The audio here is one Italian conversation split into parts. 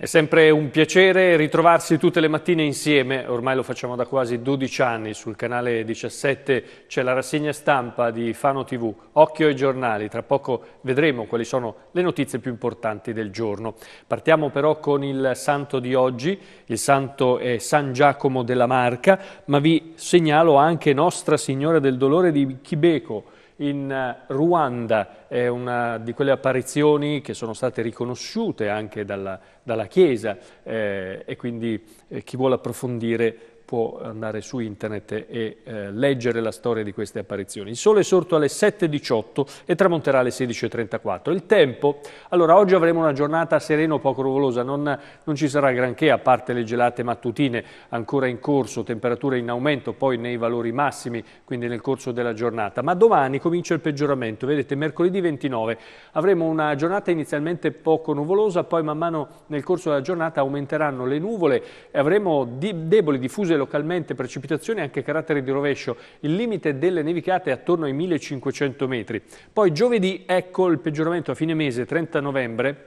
È sempre un piacere ritrovarsi tutte le mattine insieme, ormai lo facciamo da quasi 12 anni, sul canale 17 c'è la rassegna stampa di Fano TV, Occhio ai giornali, tra poco vedremo quali sono le notizie più importanti del giorno. Partiamo però con il santo di oggi, il santo è San Giacomo della Marca, ma vi segnalo anche Nostra Signora del Dolore di Chibeco, in eh, Ruanda, è una di quelle apparizioni che sono state riconosciute anche dalla, dalla Chiesa eh, e quindi eh, chi vuole approfondire può andare su internet e eh, leggere la storia di queste apparizioni. Il sole è sorto alle 7.18 e tramonterà alle 16.34. Il tempo, allora oggi avremo una giornata sereno poco nuvolosa, non, non, ci sarà granché a parte le gelate mattutine ancora in corso, temperature in aumento poi nei valori massimi, quindi nel corso della giornata, ma domani comincia il peggioramento, vedete mercoledì 29 avremo una giornata inizialmente poco nuvolosa, poi man mano nel corso della giornata aumenteranno le nuvole e avremo di, deboli diffuse localmente precipitazioni e anche caratteri di rovescio. Il limite delle nevicate è attorno ai 1500 metri. Poi giovedì ecco il peggioramento a fine mese, 30 novembre,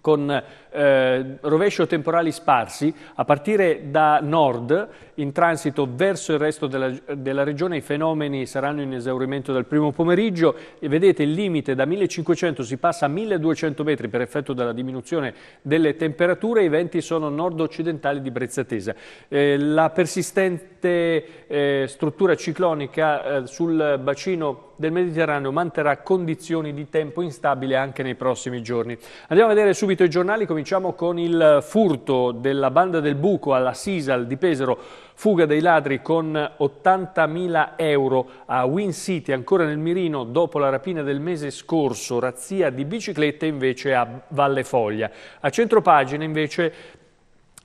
con eh, rovescio temporali sparsi a partire da nord in transito verso il resto della, della, regione i fenomeni saranno in esaurimento dal primo pomeriggio e vedete il limite da 1500 si passa a 1200 metri per effetto della diminuzione delle temperature i venti sono nord occidentali di Brezzatesa eh, la persistente eh, struttura ciclonica eh, sul bacino del Mediterraneo manterrà condizioni di tempo instabile anche nei prossimi giorni. Andiamo a vedere subito i giornali, cominciamo con il furto della banda del buco alla Sisal di Pesaro, fuga dei ladri con 80.000 euro a Win City, ancora nel mirino dopo la rapina del mese scorso, razzia di biciclette invece a Valle Foglia. A centropagina invece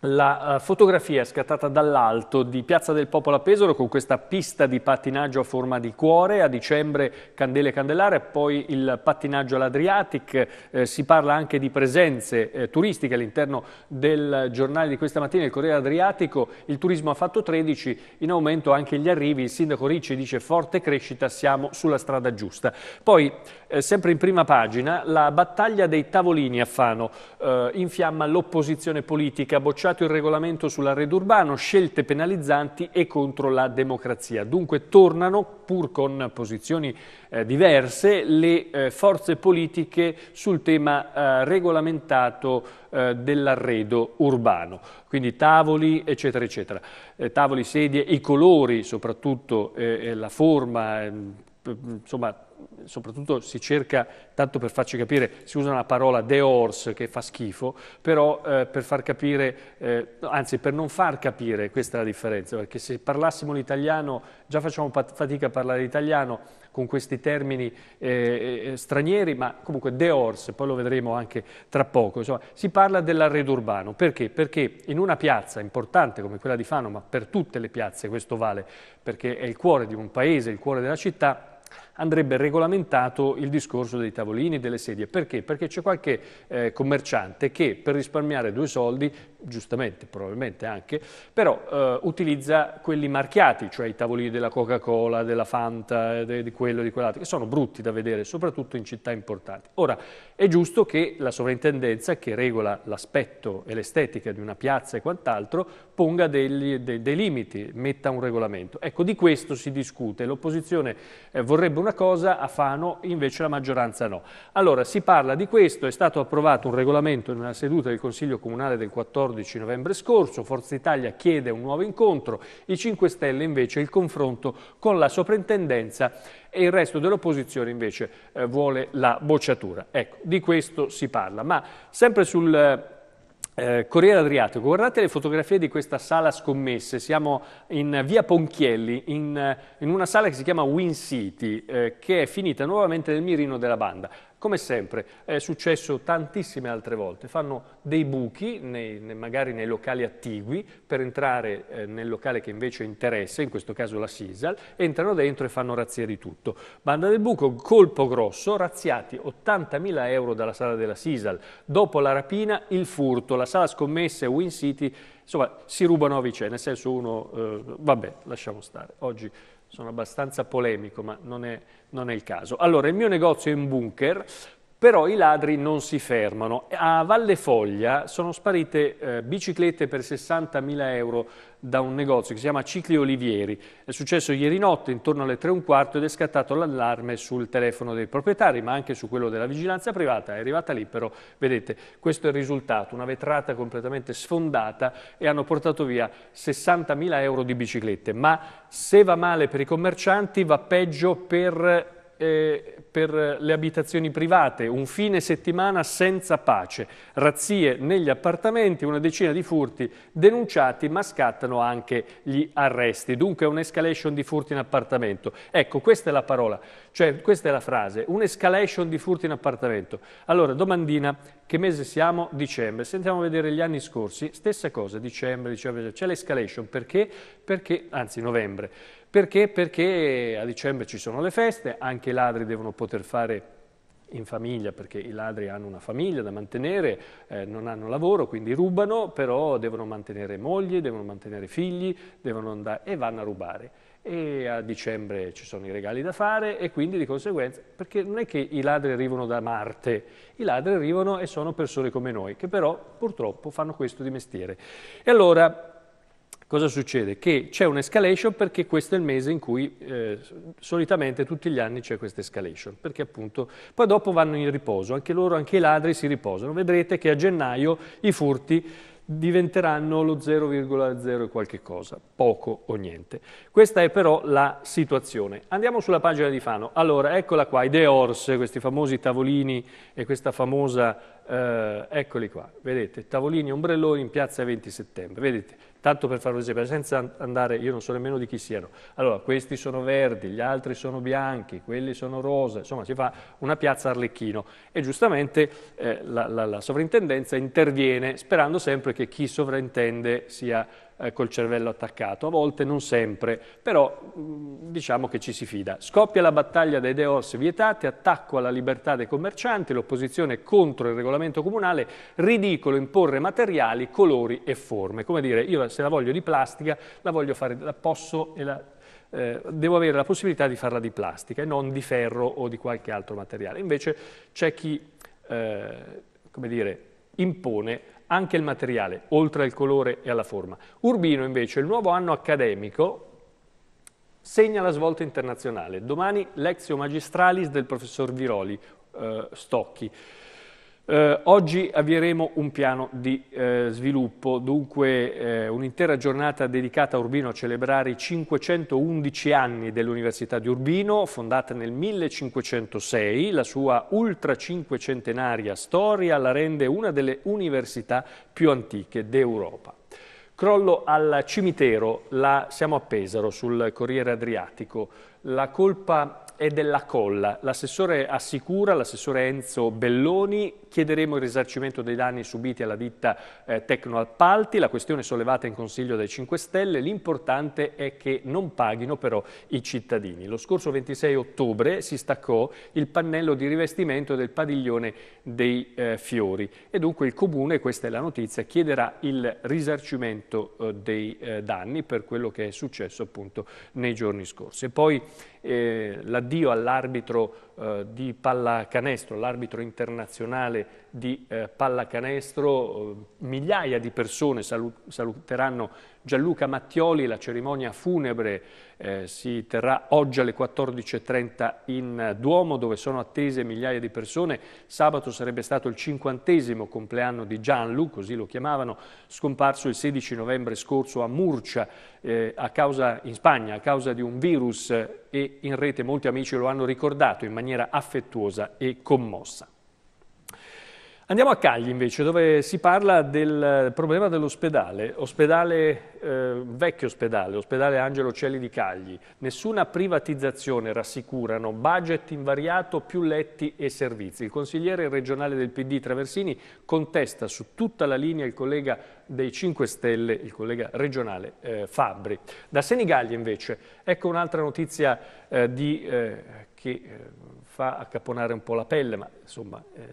la eh, fotografia scattata dall'alto di Piazza del Popolo a Pesaro con questa pista di pattinaggio a forma di cuore, a dicembre Candele Candelare, poi il pattinaggio all'Adriatic, eh, si parla anche di presenze eh, turistiche all'interno del giornale di questa mattina, il Corriere Adriatico, il turismo ha fatto 13, in aumento anche gli arrivi, il sindaco Ricci dice forte crescita, siamo sulla strada giusta. Poi, eh, sempre in prima pagina, la battaglia dei tavolini a Fano, eh, infiamma l'opposizione politica, bocciata bocciato il regolamento sull'arredo urbano, scelte penalizzanti e contro la democrazia. Dunque tornano, pur con posizioni eh, diverse, le eh, forze politiche sul tema eh, regolamentato eh, dell'arredo urbano, quindi tavoli eccetera eccetera, eh, tavoli, sedie, i colori soprattutto, eh, la forma, ehm, insomma soprattutto si cerca, tanto per farci capire, si usa una parola de deors che fa schifo, però eh, per far capire, eh, anzi per non far capire, questa è la differenza, perché se parlassimo l'italiano, già facciamo fatica a parlare l'italiano con questi termini eh, eh stranieri, ma comunque de deors, poi lo vedremo anche tra poco, Insomma, si parla dell'arredo urbano, perché? Perché in una piazza importante come quella di Fano, ma per tutte le piazze questo vale, perché è il cuore di un paese, il cuore della città, andrebbe regolamentato il discorso dei tavolini, delle sedie. Perché? Perché c'è qualche eh, commerciante che per risparmiare due soldi, giustamente probabilmente anche, però eh, utilizza quelli marchiati, cioè i tavolini della Coca-Cola, della Fanta, eh, de, di quello, di quell'altro, che sono brutti da vedere, soprattutto in città importanti. Ora, è giusto che la sovrintendenza, che regola l'aspetto e l'estetica di una piazza e quant'altro, ponga degli, de, dei limiti, metta un regolamento. Ecco, di questo si discute. L'opposizione eh, vorrebbe una cosa, a Fano invece la maggioranza no. Allora, si parla di questo, è stato approvato un regolamento in una seduta del Consiglio Comunale del 14 novembre scorso, Forza Italia chiede un nuovo incontro, i 5 Stelle invece il confronto con la soprintendenza e il resto dell'opposizione invece eh, vuole la bocciatura. Ecco, di questo si parla. Ma sempre sul eh, eh, Corriere Adriatico, guardate le fotografie di questa sala scommesse, siamo in via Ponchielli, in, eh, in una sala che si chiama Win City, eh, che è finita nuovamente nel mirino della banda. Come sempre, è successo tantissime altre volte, fanno dei buchi nei, magari nei locali attigui per entrare eh, nel locale che invece interessa, in questo caso la Sisal, entrano dentro e fanno razzia di tutto. Banda del buco, colpo grosso, razziati 80.000 euro dalla sala della Sisal, dopo la rapina il furto, la sala scommesse Win City, insomma si rubano a vicenda, nel senso uno, eh, vabbè lasciamo stare, oggi sono abbastanza polemico, ma non è, non è il caso. Allora, il mio negozio è in bunker, però i ladri non si fermano. A Valle Foglia sono sparite eh, biciclette per 60.000 euro da un negozio che si chiama Cicli Olivieri. È successo ieri notte intorno alle 3 e un quarto ed è scattato l'allarme sul telefono dei proprietari ma anche su quello della vigilanza privata. È arrivata lì però, vedete, questo è il risultato, una vetrata completamente sfondata e hanno portato via 60.000 euro di biciclette. Ma se va male per i commercianti va peggio per eh, per le abitazioni private, un fine settimana senza pace, razzie negli appartamenti, una decina di furti denunciati ma scattano anche gli arresti. Dunque un'escalation di furti in appartamento. Ecco, questa è la parola. Cioè, questa è la frase, un'escalation di furti in appartamento. Allora, domandina, che mese siamo? Dicembre. Sentiamo vedere gli anni scorsi, stessa cosa, dicembre, dicembre, c'è l'escalation, perché? Perché, anzi novembre, perché? Perché a dicembre ci sono le feste, anche i ladri devono poter fare in famiglia perché i ladri hanno una famiglia da mantenere, eh, non hanno lavoro, quindi rubano, però devono mantenere moglie, devono mantenere figli, devono andare e vanno a rubare e a dicembre ci sono i regali da fare e quindi di conseguenza, perché non è che i ladri arrivano da Marte, i ladri arrivano e sono persone come noi, che però purtroppo fanno questo di mestiere. E allora cosa succede? Che c'è un'escalation perché questo è il mese in cui eh, solitamente tutti gli anni c'è questa escalation, perché appunto poi dopo vanno in riposo, anche loro, anche i ladri si riposano. Vedrete che a gennaio i furti diventeranno lo 0,0 qualche cosa, poco o niente. Questa è però la situazione. Andiamo sulla pagina di Fano. Allora, eccola qua, i Deors, questi famosi tavolini e questa famosa, eh, eccoli qua, vedete, tavolini ombrelloni in piazza 20 settembre, vedete, tanto per farlo esempio, senza andare, io non so nemmeno di chi siano. Allora, questi sono verdi, gli altri sono bianchi, quelli sono rose, insomma si fa una piazza arlecchino e giustamente eh, la, la, la sovrintendenza interviene sperando sempre che chi sovrintende sia eh, col cervello attaccato, a volte non sempre, però mm, diciamo che ci si fida. Scoppia la battaglia dei Deors vietate, attacco alla libertà dei commercianti, l'opposizione contro il regolamento comunale, ridicolo imporre materiali, colori e forme. Come dire, io se la voglio di plastica, la voglio fare, la posso e la eh, devo avere la possibilità di farla di plastica e non di ferro o di qualche altro materiale. Invece c'è chi, eh, come dire, impone anche il materiale, oltre al colore e alla forma. Urbino invece, il nuovo anno accademico, segna la svolta internazionale. Domani Lexio Magistralis del professor Viroli, eh, Stocchi. Eh, oggi avvieremo un piano di eh, sviluppo, dunque eh, un'intera giornata dedicata a Urbino a celebrare i 511 anni dell'Università di Urbino, fondata nel 1506. La sua ultra cinquecentenaria storia la rende una delle università più antiche d'Europa. Crollo al cimitero, la, siamo a Pesaro, sul Corriere Adriatico. La colpa è della Colla. L'assessore assicura, l'assessore Enzo Belloni, chiederemo il risarcimento dei danni subiti alla ditta eh, Tecnoappalti, la questione sollevata in Consiglio dai 5 Stelle, l'importante è che non paghino però i cittadini. Lo scorso 26 ottobre si staccò il pannello di rivestimento del padiglione dei eh, Fiori e dunque il Comune, questa è la notizia, chiederà il risarcimento eh, dei eh, danni per quello che è successo appunto nei giorni scorsi. E poi eh, l'addio all'arbitro eh, di pallacanestro, l'arbitro internazionale di eh, pallacanestro, eh, migliaia di persone saluteranno Gianluca Mattioli, la cerimonia funebre eh, si terrà oggi alle 14.30 in Duomo dove sono attese migliaia di persone. Sabato sarebbe stato il cinquantesimo compleanno di Gianlu, così lo chiamavano, scomparso il 16 novembre scorso a Murcia eh, a causa, in Spagna a causa di un virus eh, e in rete molti amici lo hanno ricordato in maniera affettuosa e commossa. Andiamo a Cagli invece, dove si parla del problema dell'ospedale, ospedale, eh, vecchio ospedale, ospedale Angelo Celli di Cagli. Nessuna privatizzazione, rassicurano, budget invariato, più letti e servizi. Il consigliere regionale del PD Traversini contesta su tutta la linea il collega dei 5 Stelle, il collega regionale eh, Fabbri. Da Senigallia invece, ecco un'altra notizia eh, di, eh, che eh, fa accaponare un po' la pelle, ma insomma eh,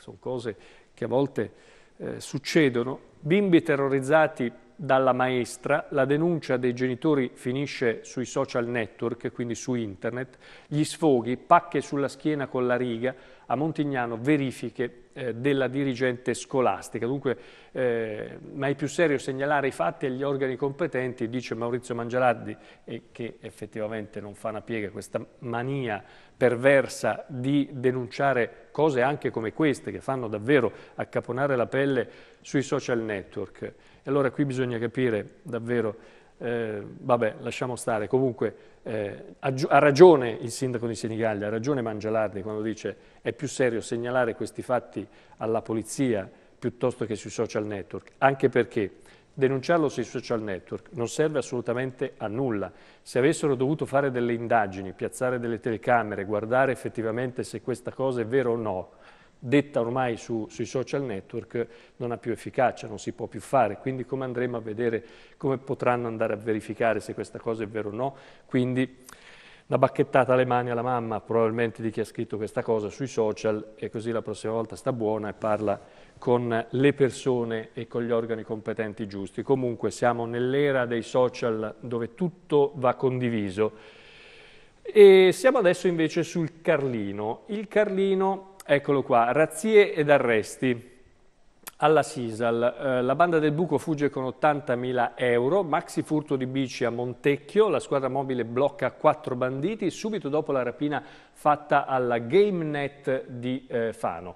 sono cose che a volte eh, succedono. Bimbi terrorizzati dalla maestra, la denuncia dei genitori finisce sui social network, quindi su internet, gli sfoghi, pacche sulla schiena con la riga, a Montignano verifiche eh, della dirigente scolastica. Dunque, eh, ma è più serio segnalare i fatti agli organi competenti, dice Maurizio Mangialardi, eh, che effettivamente non fa una piega questa mania perversa di denunciare cose anche come queste, che fanno davvero accaponare la pelle sui social network. E allora qui bisogna capire davvero eh, vabbè, lasciamo stare. Comunque eh, ha, ragione il sindaco di Senigallia, ha ragione Mangialardi quando dice è più serio segnalare questi fatti alla polizia piuttosto che sui social network, anche perché denunciarlo sui social network non serve assolutamente a nulla. Se avessero dovuto fare delle indagini, piazzare delle telecamere, guardare effettivamente se questa cosa è vera o no, detta ormai su, sui social network non ha più efficacia, non si può più fare, quindi come andremo a vedere, come potranno andare a verificare se questa cosa è vera o no, quindi una bacchettata alle mani alla mamma probabilmente di chi ha scritto questa cosa sui social e così la prossima volta sta buona e parla con le persone e con gli organi competenti giusti. Comunque siamo nell'era dei social dove tutto va condiviso e siamo adesso invece sul Carlino. Il Carlino Eccolo qua, razzie ed arresti. Alla Sisal, eh, la banda del buco fugge con 80.000 euro, maxi furto di bici a Montecchio, la squadra mobile blocca quattro banditi subito dopo la rapina fatta alla GameNet di eh, Fano.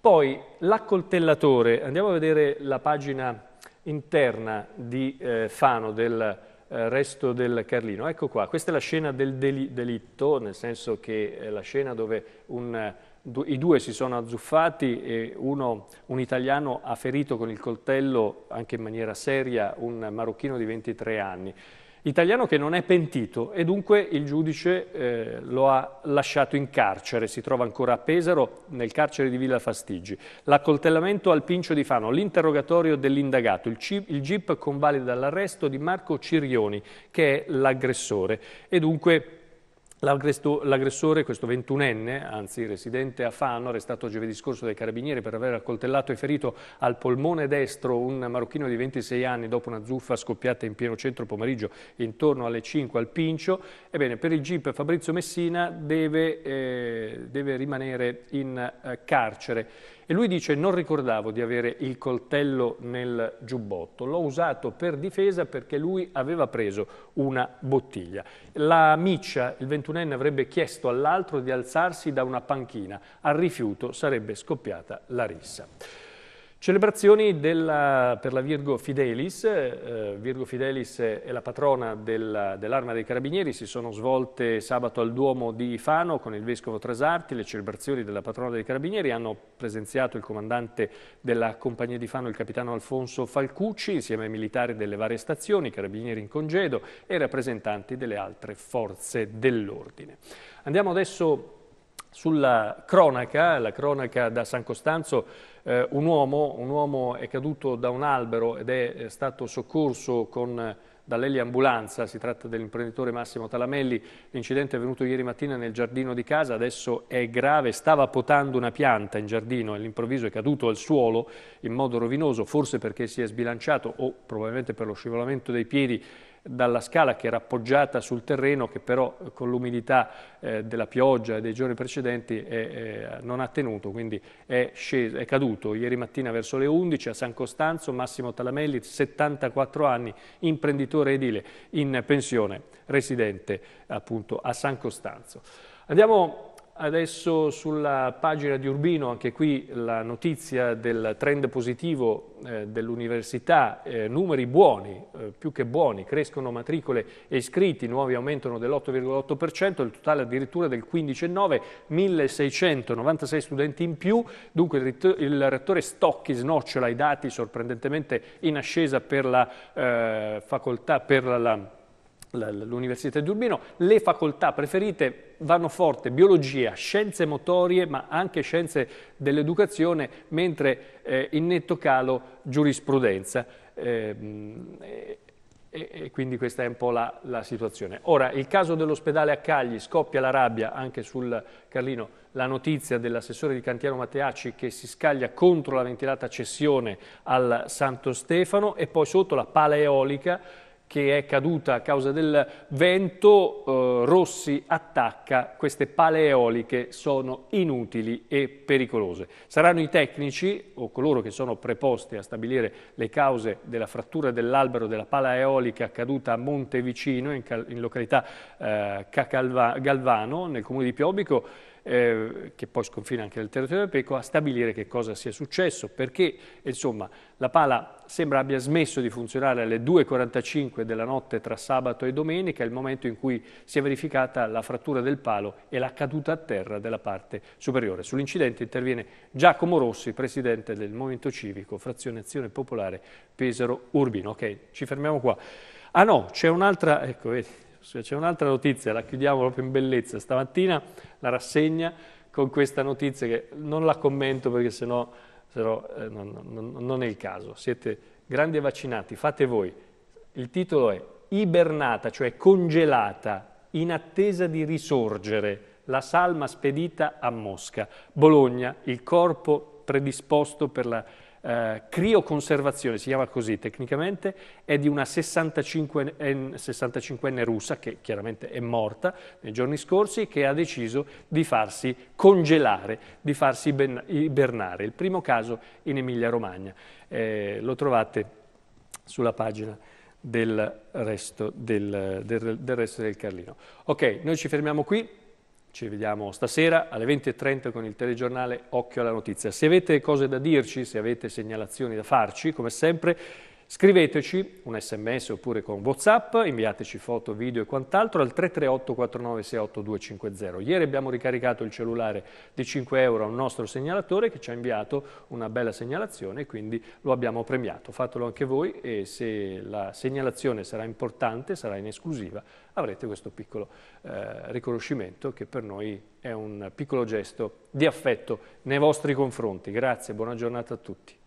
Poi l'accoltellatore, andiamo a vedere la pagina interna di eh, Fano del eh, resto del Carlino. Ecco qua, questa è la scena del delitto, nel senso che è eh, la scena dove un i due si sono azzuffati e uno, un italiano ha ferito con il coltello, anche in maniera seria, un marocchino di 23 anni. Italiano che non è pentito e dunque il giudice eh, lo ha lasciato in carcere, si trova ancora a Pesaro, nel carcere di Villa Fastigi. L'accoltellamento al Pincio di Fano, l'interrogatorio dell'indagato, il, il GIP convalida l'arresto di Marco Cirioni che è l'aggressore e dunque L'aggressore, questo ventunenne, anzi residente a Fano, arrestato giovedì scorso dai carabinieri per aver accoltellato e ferito al polmone destro un marocchino di 26 anni dopo una zuffa scoppiata in pieno centro pomeriggio intorno alle 5 al Pincio, ebbene per il GIP Fabrizio Messina deve, eh, deve rimanere in eh, carcere. E lui dice non ricordavo di avere il coltello nel giubbotto, l'ho usato per difesa perché lui aveva preso una bottiglia. La miccia, il ventunenne, avrebbe chiesto all'altro di alzarsi da una panchina, al rifiuto sarebbe scoppiata la rissa. Celebrazioni della, per la Virgo Fidelis, eh, Virgo Fidelis è la patrona del, dell'Arma dei Carabinieri, si sono svolte sabato al Duomo di Fano con il Vescovo Trasarti, le celebrazioni della patrona dei Carabinieri hanno presenziato il comandante della compagnia di Fano, il capitano Alfonso Falcucci, insieme ai militari delle varie stazioni, carabinieri in congedo e rappresentanti delle altre forze dell'ordine. Andiamo adesso sulla cronaca, la cronaca da San Costanzo, eh, un, uomo, un, uomo, è caduto da un albero ed è eh, stato soccorso con eh, dall'eliambulanza, si tratta dell'imprenditore Massimo Talamelli, l'incidente è avvenuto ieri mattina nel giardino di casa, adesso è grave, stava potando una pianta in giardino e all'improvviso è caduto al suolo in modo rovinoso, forse perché si è sbilanciato o probabilmente per lo scivolamento dei piedi dalla scala che era appoggiata sul terreno che però eh, con l'umidità eh, della pioggia e dei giorni precedenti è, è, non ha tenuto, quindi è, sceso, è, caduto ieri mattina verso le 11 a San Costanzo Massimo Talamelli, 74 anni, imprenditore edile in pensione, residente appunto a San Costanzo. Andiamo Adesso sulla pagina di Urbino, anche qui la notizia del trend positivo eh, dell'università, eh, numeri buoni, eh, più che buoni, crescono matricole e iscritti, nuovi aumentano dell'8,8%, il totale addirittura del 15,9%, 1696 studenti in più, dunque il, il rettore Stocchi snocciola i dati sorprendentemente in ascesa per la eh, facoltà, per la l'Università di Urbino, le facoltà preferite vanno forte biologia, scienze motorie ma anche scienze dell'educazione, mentre eh, in netto calo giurisprudenza. Eh, eh, e, quindi questa è un po' la, la situazione. Ora, il caso dell'ospedale a Cagli scoppia la rabbia anche sul Carlino, la notizia dell'assessore di Cantiano Matteacci che si scaglia contro la ventilata cessione al Santo Stefano e poi sotto la pala eolica che è caduta a causa del vento, eh, Rossi attacca queste pale eoliche, sono inutili e pericolose. Saranno i tecnici o coloro che sono preposti a stabilire le cause della frattura dell'albero della pala eolica caduta a Montevicino, in, in località eh, Cacalvano, nel comune di Piobico, eh, che poi sconfina anche nel territorio del Peco, a stabilire che cosa sia successo, perché insomma, la pala sembra abbia smesso di funzionare alle 2.45 della notte tra sabato e domenica, il momento in cui si è verificata la frattura del palo e la caduta a terra della parte superiore. Sull'incidente interviene Giacomo Rossi, presidente del Movimento Civico, Frazione Azione Popolare Pesaro Urbino. Ok, ci fermiamo qua. Ah no, c'è un'altra, ecco, vedi, cioè, c'è un'altra notizia, la chiudiamo proprio in bellezza. Stamattina la rassegna con questa notizia che non la commento perché sennò, sennò eh, non, non, non è il caso. Siete grandi vaccinati, fate voi. Il titolo è Ibernata, cioè congelata, in attesa di risorgere la salma spedita a Mosca. Bologna, il corpo predisposto per la eh, crioconservazione, si chiama così tecnicamente, è di una 65enne, 65enne russa che chiaramente è morta nei giorni scorsi che ha deciso di farsi congelare, di farsi ibernare. Il primo caso in Emilia Romagna, eh, lo trovate sulla pagina del resto del, del, del resto del Carlino. Ok, noi ci fermiamo qui. Ci vediamo stasera alle 20.30 con il telegiornale Occhio alla Notizia. Se avete cose da dirci, se avete segnalazioni da farci, come sempre Scriveteci un sms oppure con whatsapp, inviateci foto, video e quant'altro al 338 4968 250. Ieri abbiamo ricaricato il cellulare di 5 euro a un nostro segnalatore che ci ha inviato una bella segnalazione e quindi lo abbiamo premiato. Fatelo anche voi e se la segnalazione sarà importante, sarà in esclusiva, avrete questo piccolo eh, riconoscimento che per noi è un piccolo gesto di affetto nei vostri confronti. Grazie, buona giornata a tutti.